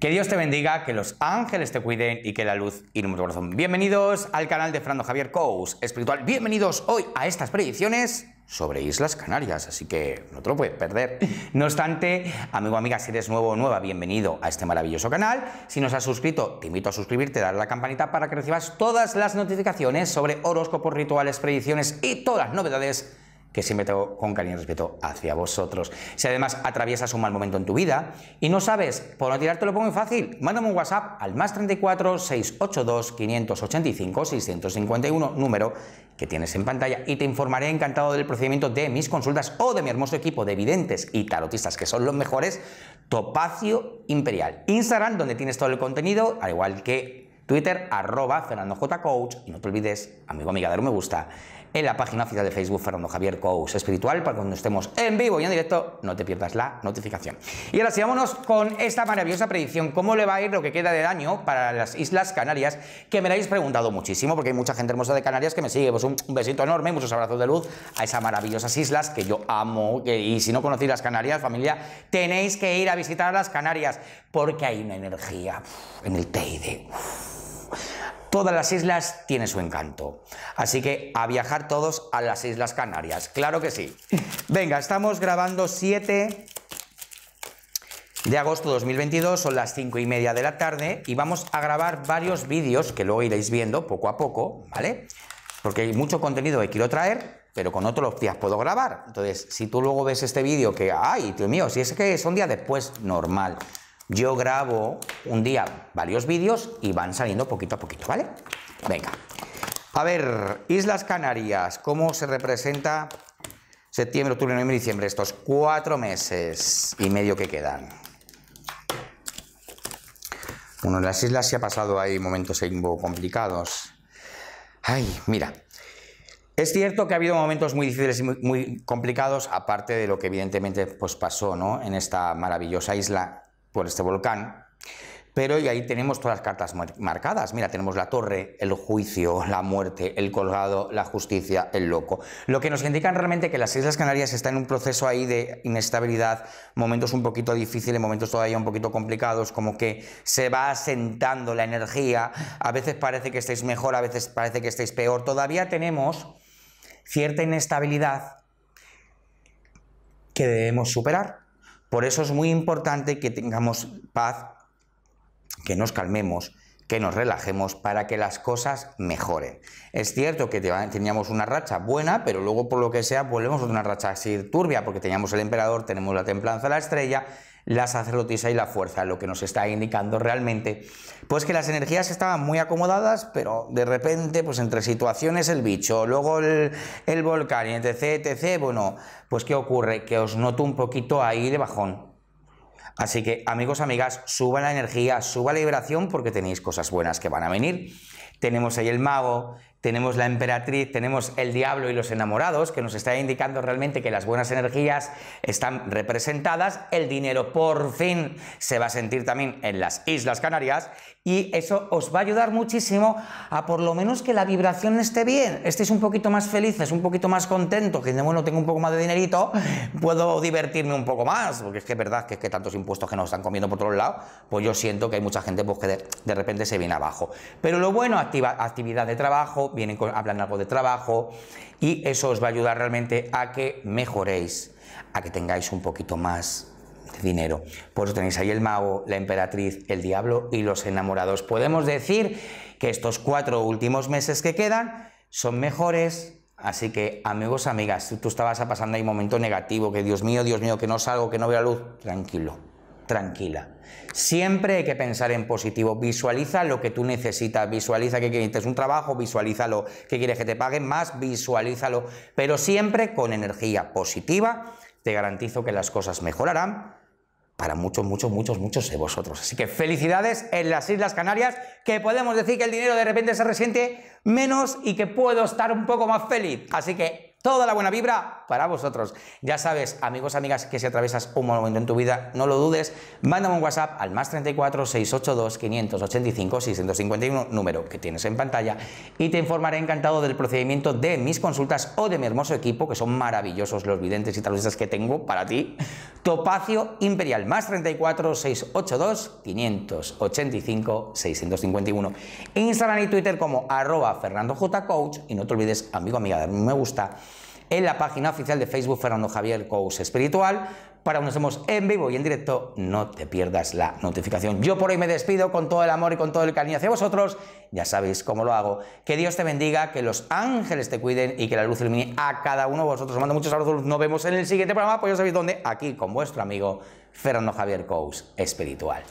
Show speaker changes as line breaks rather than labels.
Que Dios te bendiga, que los ángeles te cuiden y que la luz ilumine tu corazón. Bienvenidos al canal de Fernando Javier Cous, espiritual. Bienvenidos hoy a estas predicciones sobre Islas Canarias, así que no te lo puedes perder. No obstante, amigo amiga, si eres nuevo o nueva, bienvenido a este maravilloso canal. Si no has suscrito, te invito a suscribirte, dar la campanita para que recibas todas las notificaciones sobre horóscopos, rituales, predicciones y todas las novedades que siempre tengo con cariño y respeto hacia vosotros. Si además atraviesas un mal momento en tu vida y no sabes por no tirarte lo pongo muy fácil, mándame un WhatsApp al más 34 682 585 651, número que tienes en pantalla, y te informaré encantado del procedimiento de mis consultas o de mi hermoso equipo de videntes y tarotistas, que son los mejores, Topacio Imperial. Instagram, donde tienes todo el contenido, al igual que Twitter, arroba Fernando J. Coach. Y no te olvides, amigo, amiga, dar un me gusta en la página oficial de Facebook Fernando Javier Cous Espiritual para cuando estemos en vivo y en directo no te pierdas la notificación. Y ahora sigámonos con esta maravillosa predicción, cómo le va a ir lo que queda de daño para las Islas Canarias, que me la habéis preguntado muchísimo, porque hay mucha gente hermosa de Canarias que me sigue. Pues un, besito enorme, muchos abrazos de luz a esas maravillosas islas que yo amo. y si no conocéis las Canarias, familia, tenéis que ir a visitar las Canarias, porque hay una energía en el Teide todas las islas tienen su encanto. Así que a viajar todos a las Islas Canarias, claro que sí. Venga, estamos grabando 7 de agosto de 2022, son las 5 y media de la tarde y vamos a grabar varios vídeos que luego iréis viendo poco a poco, ¿vale? Porque hay mucho contenido que quiero traer, pero con otros días puedo grabar. Entonces, si tú luego ves este vídeo que, ay, tío mío, si es que es un día después, normal. Yo grabo un día varios vídeos y van saliendo poquito a poquito, ¿vale? Venga. A ver, Islas Canarias, ¿cómo se representa septiembre, octubre, noviembre diciembre? Estos cuatro meses y medio que quedan. Bueno, en las islas se ha pasado ahí momentos complicados. Ay, mira, es cierto que ha habido momentos muy difíciles y muy, complicados, aparte de lo que evidentemente pues, pasó ¿no? en esta maravillosa isla, por este volcán, pero y ahí tenemos todas las cartas marcadas. Mira, tenemos la torre, el juicio, la muerte, el colgado, la justicia, el loco. Lo que nos indican realmente que las Islas Canarias están en un proceso ahí de inestabilidad, momentos un poquito difíciles, momentos todavía un poquito complicados, como que se va asentando la energía, a veces parece que estáis mejor, a veces parece que estáis peor. Todavía tenemos cierta inestabilidad que debemos superar por eso es muy importante que tengamos paz, que nos calmemos, que nos relajemos para que las cosas mejoren. Es cierto que teníamos una racha buena, pero luego por lo que sea volvemos a una racha así turbia, porque teníamos el emperador, tenemos la templanza, la estrella, la sacerdotisa y la fuerza, lo que nos está indicando realmente, pues que las energías estaban muy acomodadas, pero de repente, pues entre situaciones el bicho, luego el, volcán, etc., etc., bueno, pues ¿qué ocurre? Que os noto un poquito ahí de bajón. Así que, amigos, amigas, suba la energía, suba la vibración porque tenéis cosas buenas que van a venir. Tenemos ahí el mago, tenemos la emperatriz, tenemos el diablo y los enamorados, que nos está indicando realmente que las buenas energías están representadas, el dinero por fin se va a sentir también en las Islas Canarias y eso os va a ayudar muchísimo a por lo menos que la vibración esté bien, estéis un poquito más felices, un poquito más contentos, que bueno, tengo un poco más de dinerito, puedo divertirme un poco más, porque es que es verdad que es que tantos impuestos que nos están comiendo por todos lados, pues yo siento que hay mucha gente pues, que de, repente se viene abajo. Pero lo bueno, actividad de trabajo, vienen hablan algo de trabajo y eso os va a ayudar realmente a que mejoréis, a que tengáis un poquito más de dinero. Por eso tenéis ahí el mago, la emperatriz, el diablo y los enamorados. Podemos decir que estos cuatro últimos meses que quedan son mejores. Así que amigos, amigas, si tú estabas pasando ahí un momento negativo, que Dios mío, Dios mío, que no salgo, que no veo la luz, tranquilo tranquila. Siempre hay que pensar en positivo. Visualiza lo que tú necesitas, visualiza que quieres un trabajo, visualiza lo que quieres que te paguen más, visualízalo, pero siempre con energía positiva. Te garantizo que las cosas mejorarán para muchos, muchos, muchos, muchos de vosotros. Así que felicidades en las Islas Canarias, que podemos decir que el dinero de repente se resiente menos y que puedo estar un poco más feliz. Así que toda la buena vibra para vosotros. Ya sabes, amigos, amigas, que si atravesas un momento en tu vida, no lo dudes, mándame un WhatsApp al más 34 682 585 651, número que tienes en pantalla, y te informaré encantado del procedimiento de mis consultas o de mi hermoso equipo, que son maravillosos los videntes y tarotistas que tengo para ti. Topacio Imperial, más 34 682 585 651. Instagram y Twitter como arroba y no te olvides, amigo, amiga, darme un me gusta en la página oficial de Facebook Fernando Javier Cous Espiritual. Para nos vemos en vivo y en directo, no te pierdas la notificación. Yo por hoy me despido con todo el amor y con todo el cariño hacia vosotros. Ya sabéis cómo lo hago. Que Dios te bendiga, que los ángeles te cuiden y que la luz ilumine a cada uno de vosotros. Os mando muchos abrazos. Nos vemos en el siguiente programa, pues ya sabéis dónde, aquí con vuestro amigo Fernando Javier Cous Espiritual.